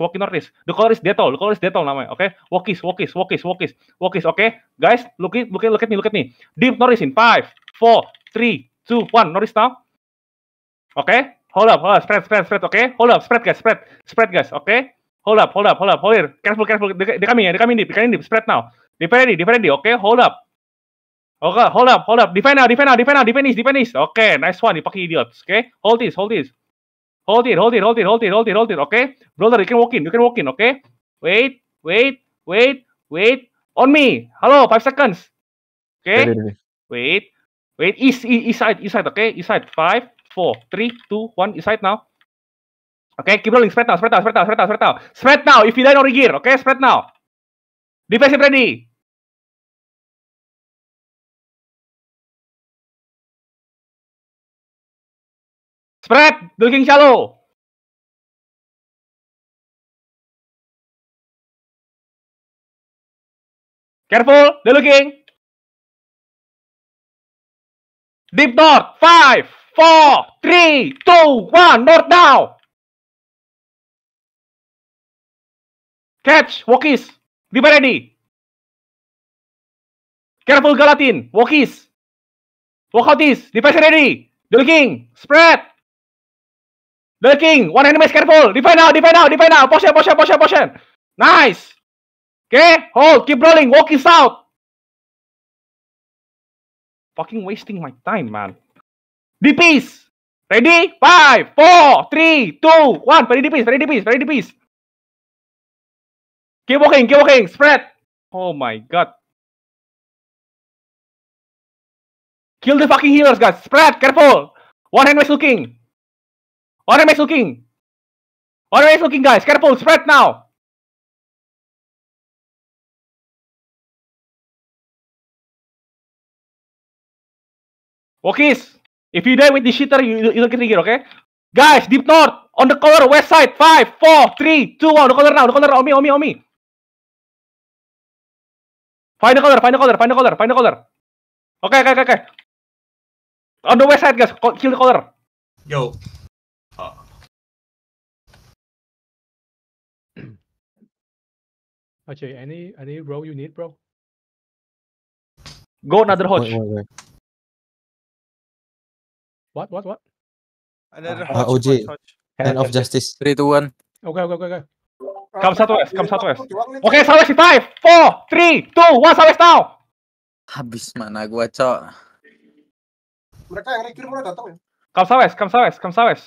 walkie northeast. The color is dettol, the color is dettol namanya, oke? Okay? Walkies, walkies, walkies, walkies, walkies, oke? Okay? Guys, look at, look at, look at me, look at me. Deep Norris in 5, 4, 3, 2, 1, Norris now. Oke? Okay? Hold up, hold up, spread, spread, spread, oke? Okay? Hold up, spread guys, spread, spread guys, oke? Okay? Hold up, hold up, hold up, hold here. Careful, careful, they, coming ya, they coming deep, they coming deep, spread now. Defend ready, defend ready, oke? Okay? Hold up. Oke, okay, hold up, hold up. Defend now, defend now, defend now, defend this, defend this. Oke, okay, nice one, dipakai idiot. Oke, okay? hold this, hold this. Hold it, hold it, hold it, hold it, hold it, hold it. Okay, brother, you can walk in, you can walk in. Okay, wait, wait, wait, wait. On me. Halo, five seconds. Okay, wait, wait. East, e-, east side, east side. Okay, east side. Five, four, three, two, one. East side now. Okay, keep rolling. Spread now, spread now, spread now, spread now, spread now. Spread now. If you die, no regear. Okay, spread now. Defensive ready. Spread, looking shallow. Careful, the looking. Deep north, five, four, three, two, one, north now. Catch, walkies. Be ready. Careful, Galatin. Walkies. Walkouties. Defense ready. The looking, Spread. The King, one enemy is careful. Defend now, defend now, defend now. Potion, potion, potion, potion. Nice. Okay, hold, keep rolling, walk is out. Fucking wasting my time, man. DPs. Ready? Five, four, three, two, one. Ready DPs, ready DPs, ready DPs. Keep walking, keep walking, spread. Oh my god. Kill the fucking healers, guys. Spread, careful. One hand was looking. Orang is looking. Orang is looking, guys. Careful, spread now. Wokis, if you die with the shitter, you, you don't get trigger, okay? Guys, deep north, on the color west side, 5, 4, 3, 2, 1, on the color now, on the color. on me, on me, on me. Find the color. find the color. find the color. find the color. Okay, okay, okay, okay. On the west side, guys, kill the color. Yo. Okay, any any role you need, bro? Go another hodge. Wait, wait, wait. What what what? Another uh, hodge. OJ. Hand of justice. Three to one. Oke oke oke oke. Kamu satu S, kamu satu S. Oke, okay, Sawes five, four, three, two, one, Sawes now. Habis mana gua, Cok? Mereka yang kiri mulai datang ya. Kamu Sawes, kamu Sawes, kamu es.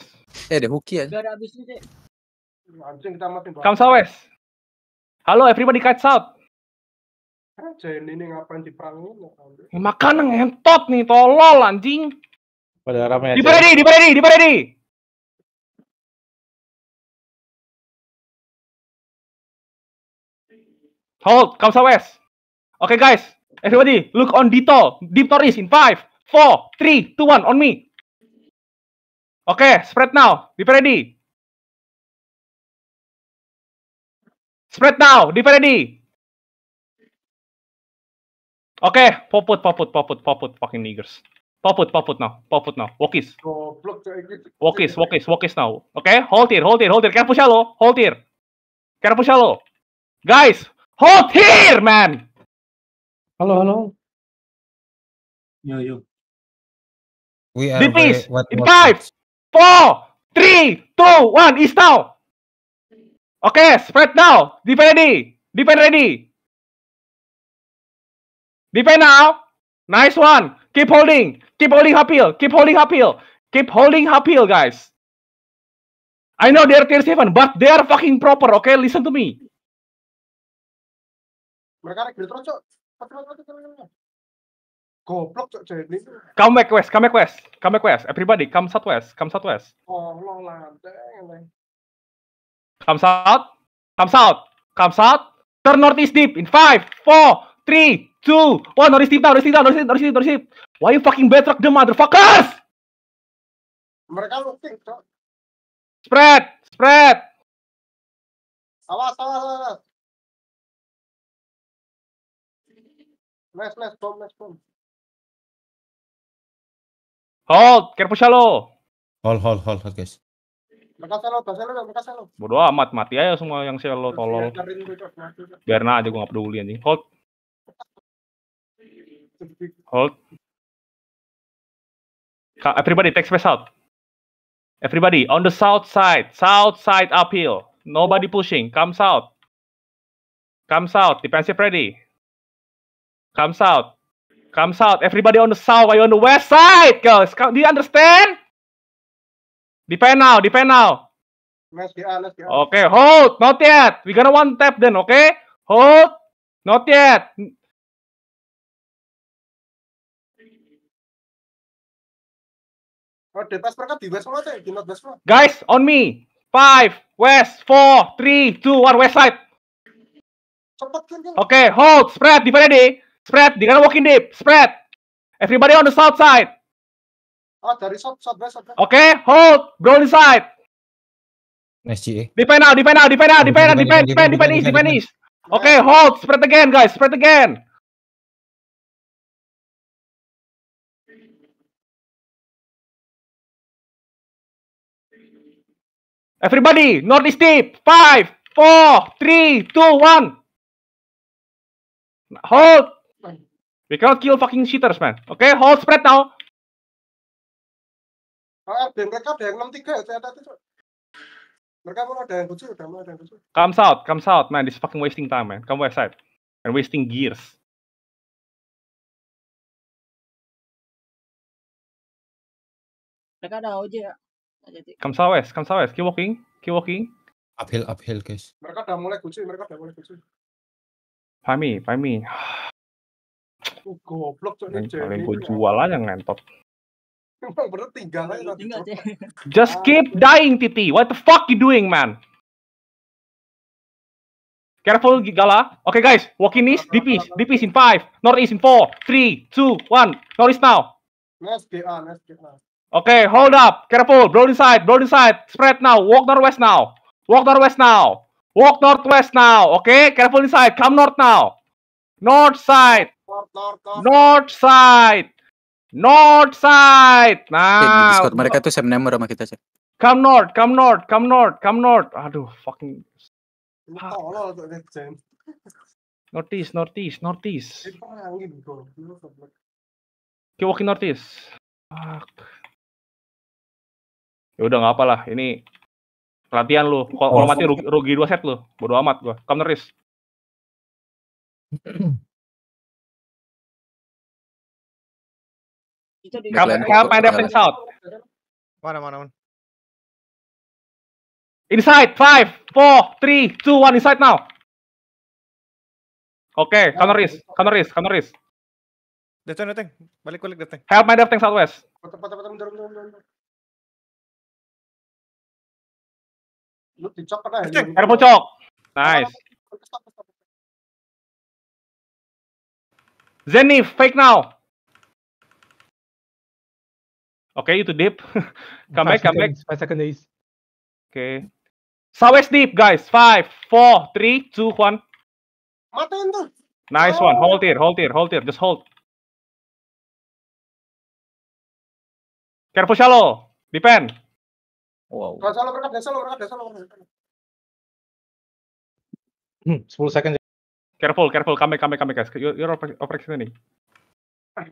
Eh, deh, Huki ya. Udah ada habis nih, Anjing kita Halo everybody catch out. Jain ini ngapain diperangin? Ya, eh, makan ngentot nih, tolol anjing. Pada rame aja. Di paredi, di paredi, di paredi. Hold, Kamsa West. Oke okay, guys, everybody look on Dito. Deep Norris in 5, 4, 3, 2, 1 on me. Oke, okay, spread now. Be ready. Spread now, di Freddy. Oke, okay, poput, poput, poput, poput, fucking niggers. Poput, poput now, poput now. Walkies. Walkies, walkies, walkies now. Oke, okay? hold here, hold here, hold here. Can I lo. Hold here. Can I lo? Guys, hold here, man. Halo, halo. Yo, yo. We are DPs, in five, four, three, two, one, is now. Oke, okay, spread now. Defend ready. Defend ready. Defend now. Nice one. Keep holding. Keep holding Hapil, Keep holding Hapil, Keep holding Hapil guys. I know they're tier 7, but they are fucking proper, okay? Listen to me. Mereka rekrut cok. Goblok cok Come back west, come back west, come back west. Everybody, come southwest, come southwest. Oh, lo lanteng, Comes out. Comes out. Comes out. Turn north is deep in 5, 4, 3, 2, 1. Northeast deep now. Northeast deep now. deep. north deep. Why you fucking backtrack the motherfuckers? Mereka looking, cok. Spread. Spread. Awas, awas, awas. Nice, nice, bomb, nice, bomb. Hold, care lo. Hold, hold, hold, hold, guys. Makasih lo, makasih lo, makasih lo. Bodoh amat, mati aja semua yang sel lo tolol. Biar aja gue gak peduli anjing. Hold. Hold. Everybody take space out. Everybody on the south side, south side uphill. Nobody pushing. Come south. Come south. Defensive ready. Come south. Come south. Everybody on the south. why on the west side, girls? Do you understand? Di penal, di penal. Oke, okay, hold, not yet. We gonna one tap then, oke? Okay? Hold, not yet. Oh, Guys, on me. Five, west, four, three, two, one, west side. Kan, oke, okay, hold, spread, di mana deh? Spread, di kanan walking deep, spread. Everybody on the south side. Oh, dari shot, shot, shot, shot. Oke, okay, hold, go inside. Nice, Ci. Di penal, di penal, di penal, di penal, di penal, di penal, di penal, di penal. Oke, hold, spread again, guys, spread again. Everybody, North is deep. 5, 4, 3, 2, 1. Hold. We cannot kill fucking shitters, man. Okay, hold spread now. RB ah, mereka ada yang 63 ya, saya tadi mereka mulai ada yang lucu, udah mulai ada yang lucu. Come out, come out, man. This fucking wasting time, man. Come website and wasting gears. Mereka ada OJ ya? Come out, come out, keep walking, keep walking. Uphill, uphill, guys. Mereka udah mulai kucing, mereka udah mulai kucing. Pahmi, pahmi. Oh, goblok tuh ini. Paling gue ya. jual aja ngentot. Emang bener tinggal Just keep dying, Titi. What the fuck you doing, man? Careful, Gala. Okay, guys. Walk in east, deep east, deep east in five, north east in four, three, two, one. North east now. Let's get on. Let's get on. Okay, hold up. Careful. Blow inside. Blow inside. Spread now. Walk northwest now. Walk northwest now. Walk northwest now. Okay, careful inside. Come north now. North side. North, north, north. north side. North side. Nah, di Discord mereka tuh same name sama kita Cek. Come north, come north, come north, come north. Aduh, fucking. Tolol tuh Northeast, northeast, northeast. Oke, walking northeast. Fuck. Ya udah enggak apalah, Ini latihan lu. Kalau oh, mati rugi, rugi dua set lu. Bodoh amat gua. Come northeast. Kapan ada pen Mana mana mana. Inside, five, four, three, two, one, inside now. Oke, okay, counter is, counter is, counter is. Datang, datang. Balik, balik, datang. Help my dev southwest. Lu dicok kan? Air Nice. Zenith, fake now. Oke, okay, itu deep. come back, come back. Five seconds, guys. Oke. Okay. Sawes deep, guys. Five, four, three, two, one. Matiin tuh. Nice oh. one. Hold here, hold here, hold here. Just hold. Careful shallow. Depend. Wow. Shallow berkat, shallow berkat, shallow berkat. Hmm, 10 second. Careful, careful. Come back, come back, come back, guys. You're, you're over, over extending.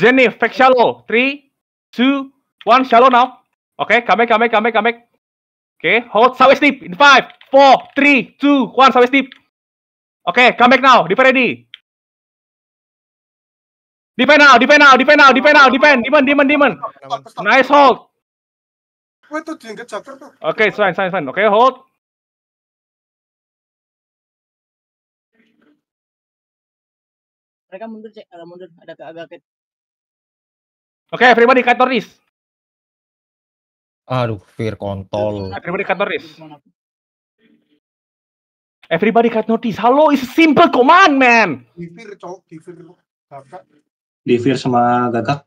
Jenny, fake shallow. 3, 2, 1, shallow now. Okay, come back, come back, come back, come back. Okay, hold Sawe steep in 5, 4, 3, 2, 1, Sawe steep. Okay, come back now, defend ready. Defend now, defend now, defend now, defend now, defend. Demon, demon, demon. Nice hold. tuh tuh. Oke, okay, sign, sign, sign. Oke, okay, hold. Mereka mundur, cek. Ada mundur. Ada agak, agak Oke, okay, everybody cut ris. Aduh, fear kontol. Everybody cut ris. Everybody cut notice. Halo, it's a simple command, man. Divir, cowok. Divir, gagak. Divir sama gagak.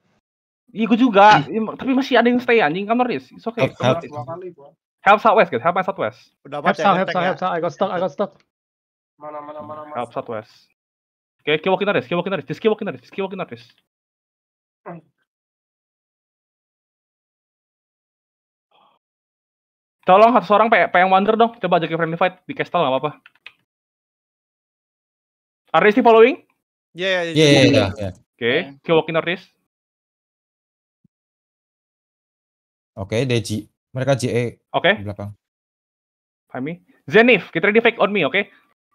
Iya, gue juga. Tapi masih ada yang stay anjing kamar ris. It's okay. Help, help. help Southwest, guys. Help my Southwest. Udah help South, help South, help South. I got stuck, I got stuck. Mana, mana, mana, mana. Help Southwest. Oke, okay, kewakin Riz, walking Riz. Just walking Riz, just walking, Riz. Tolong satu orang PM Wonder dong. Coba ajakin friendly fight di Castle nggak apa-apa. aris di following? Iya, iya, iya. Oke, ke walking artist Oke, okay, Deji. Mereka JE. Oke. Okay. Di belakang. Fahmi. Zenif, kita ready fake on me, oke? Okay?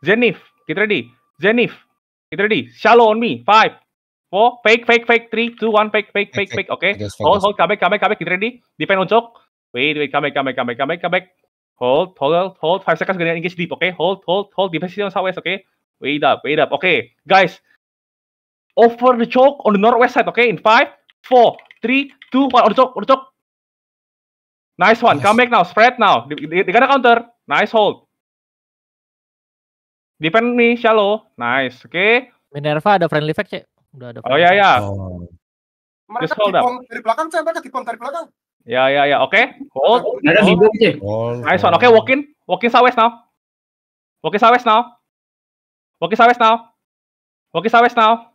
Zenif, kita ready. Zenif, kita ready. Shallow on me. Five, four, fake, fake, fake. Three, two, one, fake, fake, fake, fake. Oke. Okay. Hold, hold, kabe kabe kabe Get Kita ready. Defend uncok. Wait, wait, come back, come back, come back, come back, come back. Hold, hold, hold. Five seconds gonna engage deep, okay? Hold, hold, hold. Defense on southwest, okay? Wait up, wait up. Okay, guys. over the choke on the northwest side, okay? In five, four, three, two, one. On the choke, on the choke. Nice one. Yes. Come back now. Spread now. They, gonna counter. Nice hold. Defend me, shallow. Nice. Oke. Okay. Minerva ada friendly fact, Cek. Udah ada. Oh iya ya. Yeah, yeah. oh. Mereka hold up. dari belakang, Cek. Mereka dipom dari belakang. Ya, ya, ya. Oke. Okay. Hold. Ada di bawah sih. Nice one. Oke, okay, walk in. Walk in southwest now. Walk in southwest now. Walk in southwest now. Walk in southwest now.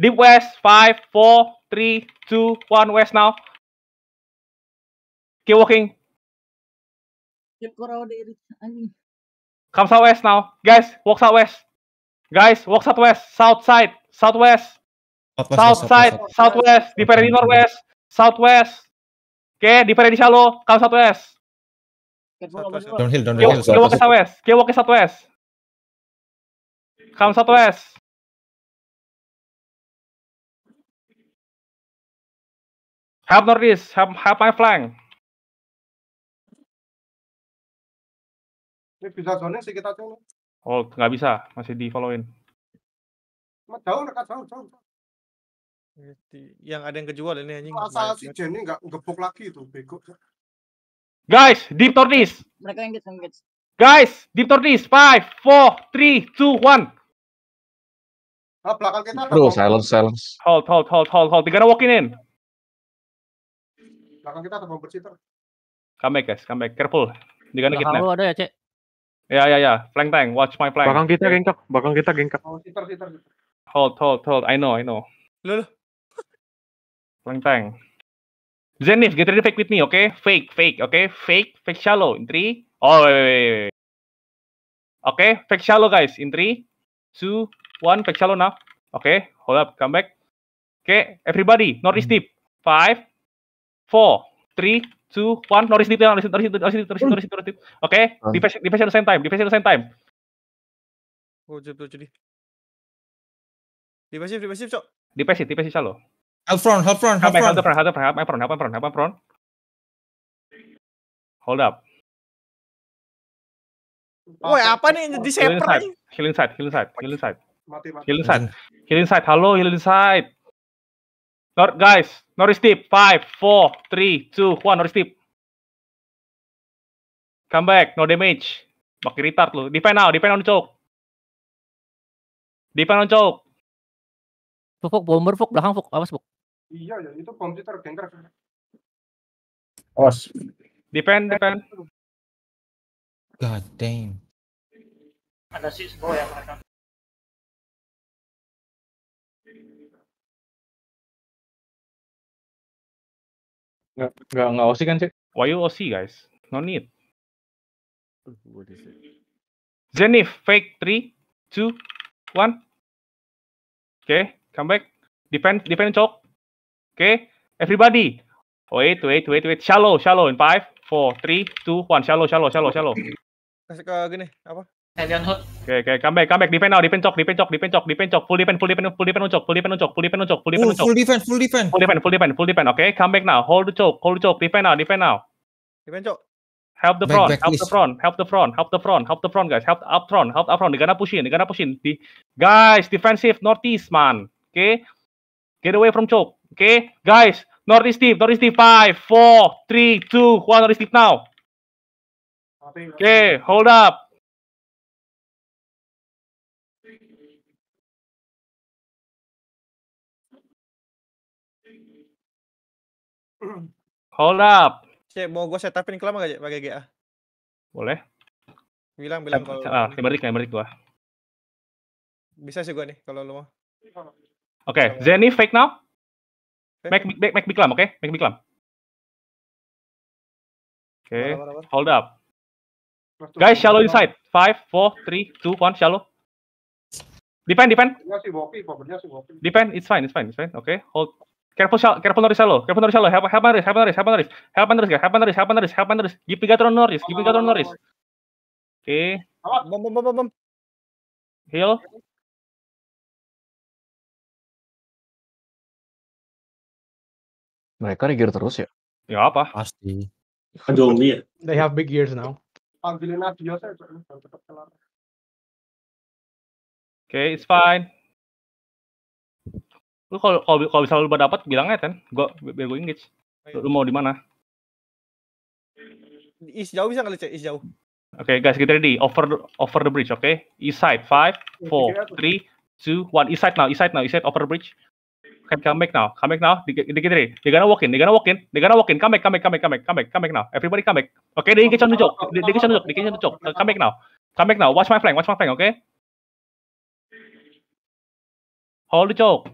Deep west. Five, four, three, two, one. West now. Keep walking. Come southwest now. Guys, walk southwest. Guys, walk southwest. South side. Southwest. South side. Southwest. Di northwest. Southwest. Oke, di prediksi lo, kau satu S. Ya. Downhill, downhill. Kau satu S. Kau satu S. Kau satu S. Help Nordis, help, help my flank. Ini bisa zone sih kita coba. Oh, nggak bisa, masih di followin. Jauh, dekat jauh, jauh. Yang ada yang kejual ini anjing. Asal si Jenny nggak gebok lagi itu bego. Guys, deep tortoise. Mereka yang gitu, Guys, deep tortoise. Five, four, three, two, one. Oh, belakang kita. Bro, silence, silence. Hold, hold, hold, hold, hold. Tiga walk in. Belakang kita ada bomber cheater. Come back, guys. Come back. Careful. Tiga kita. Belakang ada ya, Cek? Ya, ya, ya. Flank tank. Watch my flank. Belakang kita gengkak. Belakang kita gengkak. Oh, cheater, cheater. Hold, hold, hold. I know, I know. Loh, loh. Lengkeng. Zenith, get ready fake with me, oke? Okay? Fake, fake, oke? Okay? Fake, fake shallow. In three. Oh, wait, wait, wait. Oke, okay? fake shallow guys. In three, two, one. Fake shallow now. Oke, okay? hold up, come back. Oke, okay? everybody, risk deep. Five, four, three, two, one. risk deep, risk deep, risk deep, risk deep, risk deep, risk deep. Oke, okay? Ah. defense, defense at the same time, defense at the same time. Oh, jadi, jadi. Defensive, defensive, cok. Defensive, defensive shallow. Help front, help front, help, front. Help front, help front, help front, help front, help front. Hold up. Woi, apa nih di side, Healing side, healing side, healing side. Mati, mati. Healing side. Healing side. Halo, healing side. Nor guys, Norris tip. 5 4 3 2 1 Norris tip. Come back, no damage. Baki retard lu. Defend now, defend on choke. Defend on choke. Fuk, fuk, bomber, fuk, belakang, fuk, awas, fuk. Iya, ya itu komputer banker. Os. Depend, depend. God damn. Ada Cisco yang mereka. Nggak, nggak, nggak OC kan, sih Why you OC, guys? No need. What is it? Zenith, fake 3, 2, 1. Oke, okay, come back. Depend, depend, cok. Okay, everybody. Wait, wait, wait, wait. Shallow, shallow. In five, four, three, two, one. Shallow, shallow, shallow, shallow. Kasih ke gini apa? Eh, Alien hot. Oke, okay, oke, okay, come back, come back. Defend now, defend cok, defend cok, defend cok, defend cok. Full defend, full defend, full defend uncok, full defend uncok, full defend uncok, full defend uncok. Full defense, full defense. Full defense, full defense, full Oke, Okay, come back now. Hold the choke, hold the choke. Defend now, defend now. Defend cok. Help the front, back, back, help the front, help the front, help the front, help the front guys, help up front, help up front. They're pushin, push pushin. they're guys, defensive northeast man. Okay, get away from choke. Oke, okay. guys, North East Deep, North 5, 4, 3, 2, 1, North East now. Oke, okay, hold up. Hold up. Cek, mau gue set setupin kelama gak, Cek, pakai GA? Boleh. Bilang, bilang kalau... Ah, kemarin, kemarin gue. Bisa sih gue nih, kalau lo mau. Oke, okay. Zeni fake now? Make make, make big oke? Okay? Make big Oke, okay. hold up. Guys, shallow inside. Five, four, three, two, one, shallow. Depend, depend. Depend, it's fine, it's fine, it's fine. Okay, hold. Careful, shallow. Careful, Norris, shallow. Careful, Norris, shallow. Help, help, Norris, help, Norris, help, Norris. Help, Norris, guys. Help, Norris, help, Norris, help, Norris. Give Megatron Norris, give Megatron Norris. Oke. Okay. Heal. Mereka regear terus ya? Ya apa? Pasti. Kajoli ya? They have big years now. Panggilin aja ya, saya cepat kelar. Oke, okay, it's fine. Lu kalau kalau bisa lu dapat bilang aja, kan. Gua biar gua engage. Lu, lu mau di mana? Is jauh bisa kali, Cek? Is jauh. Oke, okay, guys, kita ready. Over over the bridge, oke? Okay? East side. 5 4 3 2 1 east side now. East side now. East side over the bridge come back now, come back now. They, they, they, they're gonna walk in, they're gonna walk in, they're gonna walk in. Come back, come back, come back, come back, come back, come back now. Everybody come back. Okay, they engage on the joke. They, they engage on uh, come back now. Come back now. Watch my flank. Watch my flank. Okay. Hold the joke.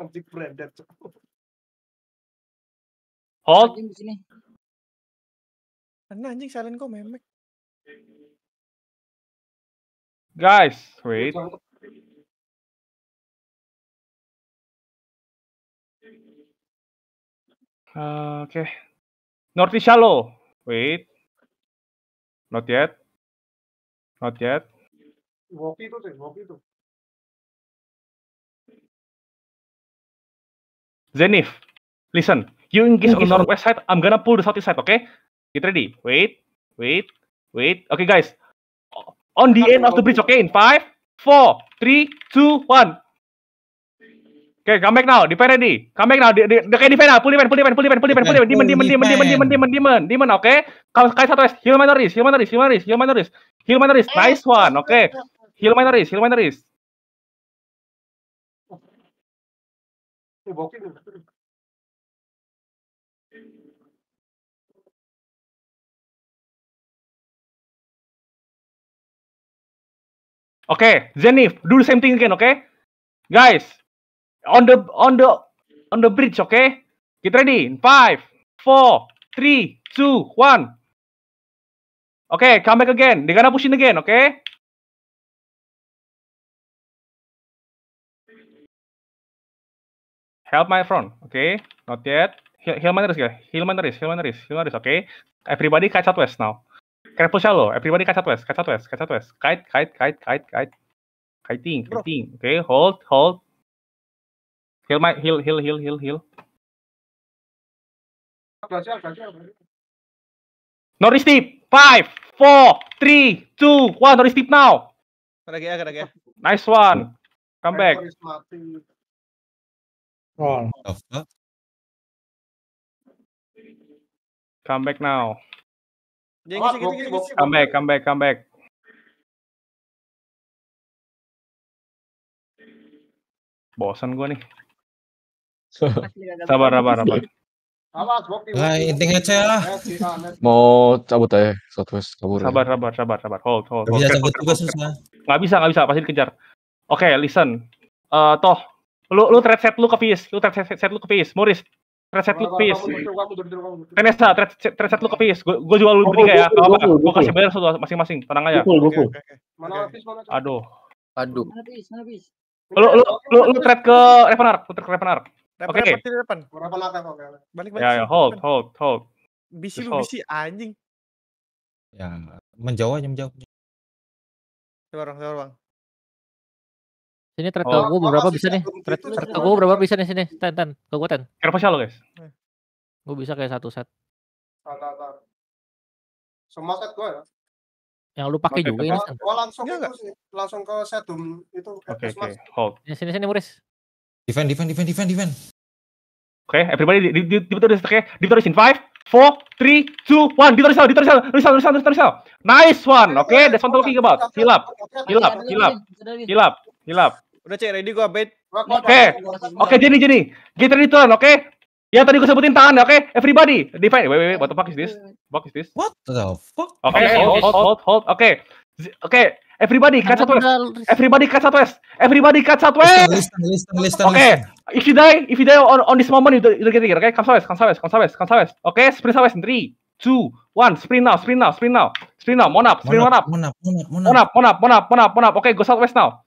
Anjing branded. Hold. Anjing silent kok memek. Guys, wait. Uh, Oke. Okay. Norti shallow. Wait. Not yet. Not yet. Ngopi itu sih, ngopi itu. Zenith, listen. You engage on the northwest side. I'm gonna pull the southeast side, okay? Get ready. Wait, wait, wait. Okay, guys. On the end of the bridge, okay? In five, four, three, two, one. Oke, okay, come back now. Defend ready. Come back now. Di, di, defend now. Pull defend, pull defend, pull defend, pull defend, pull defend. Demon, demon, demon, demon, demon, demon, demon, demon. Oke. Kalau kayak satu es. Heal minoris, heal minoris, heal minoris, heal minoris. Heal minoris. Eh, nice one. Oke. Eh, okay. Heal minoris, heal minoris. Oke, okay, Zenith, do the same thing again, oke? Okay? Guys, on the on the on the bridge, oke? Okay? Get ready, 5, 4, 3, 2, 1. Oke, come back again. They're gonna push in again, oke? Okay? Help my front, oke? Okay? Not yet. Heal, heal my nurse, guys. Heal my nurse, heal my nurse, heal my nurse, oke? Okay? Everybody catch out west now. Crepus shallow. Everybody catch out west. Catch out west. Catch out west. Kite, kite, kite, kite, kite. Kiting, kiting. Okay, hold, hold. Heal my, heal, heal, heal, heal, heal. Norris tip. Five, four, three, two, one. nori steep now. Kena ya, kena ya. Nice one. Come back. Oh. Come back now. Gengsi gitu Come back, come back, come back. Bosan gua nih. sabar, sabar, sabar. Awas, intinya aja ya lah. Mau cabut aja, satu kabur. Ya. Sabar, sabar, sabar, sabar. Hold, hold. Bisa cabut juga susah. Enggak bisa, enggak bisa, pasti dikejar. Oke, okay, listen. uh, toh lu lu trade set lu ke Fis, lu trade set, set lu ke Fis, Morris. Reset lu kepis. PS. Tenesa, reset lu kepis. Gue jual lu bertiga ya. Gak apa-apa. Gue kasih bayar satu masing-masing. Tenang aja. Aduh. Aduh. Lu lu lu lu trade ke Revenar, puter ke Revenar. Oke. Okay. Depan. Balik balik. Ya, ya, hold, hold, hold. Bisi lu bisi anjing. Ya, menjauh aja menjauh. Coba bang, coba bang. Sini thread oh. gue berapa bisa nih? Thread, gitu, gue berapa bisa nih sini? Tan, tan. Ke gue sih lo guys? Eh. Gue bisa kayak satu set. Tantar, Semua set gue ya? Yang lu pakai juga ini. Oh, gue iya langsung ke, langsung ke setum itu. Oke, oke. Okay. Hold. Ini sini, sini Muris. Defend, defend, defend, defend, defend. Oke, okay, everybody, di di di di ya. di di di five, four, three, two, one. Di di di di di di di Nice one. Oke, okay, that's one talking about. Hilap, hilap, hilap, hilap. Hilap. Udah cek ready gua bait. Oke. Oke jadi jadi. Get ready oke? Okay? Yang tadi gue sebutin tangan oke? Okay? Everybody, define. Wait, wait, wait. What the fuck is this? What is this? What the fuck? Oke, okay, hold, hold, hold, hold. Oke. Okay. Oke. Okay. Everybody cut satu Everybody cut s Everybody cut satu Listen, listen, listen. Oke. Okay. If you die, if you die on, on this moment, you you get it, oke? Okay? Come southwest, come southwest, come southwest, come southwest. Oke, sprint southwest in three, two, one. Sprint now, sprint now, sprint now, sprint now. monap sprint monap monap monap monap monap monap monap monap Oke, okay, go west now.